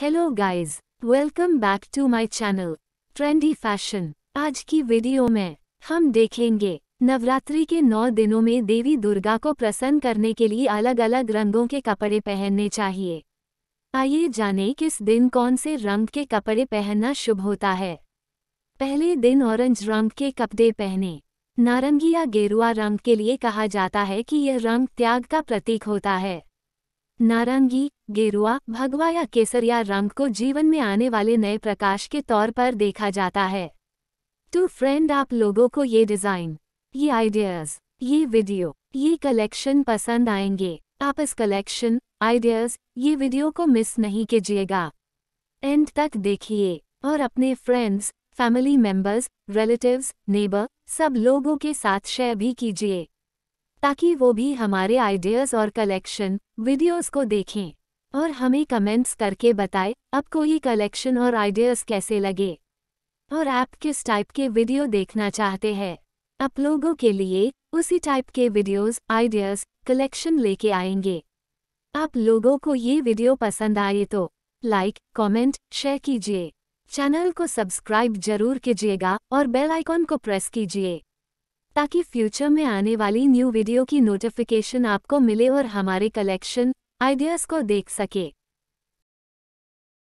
hello guys welcome back to my channel trendy fashion आज की video में हम देखेंगे नवरात्रि के नौ दिनों में देवी दुर्गा को प्रसन्न करने के लिए अलग अलग रंगों के कपड़े पहनने चाहिए आइए जाने किस दिन कौन से रंग के कपड़े पहनना शुभ होता है पहले दिन ऑरेंज रंग के कपड़े पहने नारंगी या गेरुआ रंग के लिए कहा जाता है कि यह रंग त्याग का प्रतीक होता है नारंगी गेरुआ भगवा या केसरिया रंग को जीवन में आने वाले नए प्रकाश के तौर पर देखा जाता है टू फ्रेंड आप लोगों को ये डिज़ाइन ये आइडियाज़ ये वीडियो ये कलेक्शन पसंद आएंगे आप इस कलेक्शन आइडियाज़ ये वीडियो को मिस नहीं कीजिएगा एंड तक देखिए और अपने friends family members relatives neighbour सब लोगों के साथ शेयर भी कीजिए ताकि वो भी हमारे आइडियाज़ और कलेक्शन वीडियोस को देखें और हमें कमेंट्स करके बताएं अब कोई कलेक्शन और आइडियाज़ कैसे लगे और आप किस टाइप के वीडियो देखना चाहते हैं आप लोगों के लिए उसी टाइप के वीडियोस, आइडियाज़ कलेक्शन लेके आएंगे आप लोगों को ये वीडियो पसंद आए तो लाइक कमेंट, शेयर कीजिए चैनल को सब्सक्राइब जरूर कीजिएगा और बेल आइकॉन को प्रेस कीजिए ताकि फ्यूचर में आने वाली न्यू वीडियो की नोटिफिकेशन आपको मिले और हमारे कलेक्शन आइडियाज़ को देख सके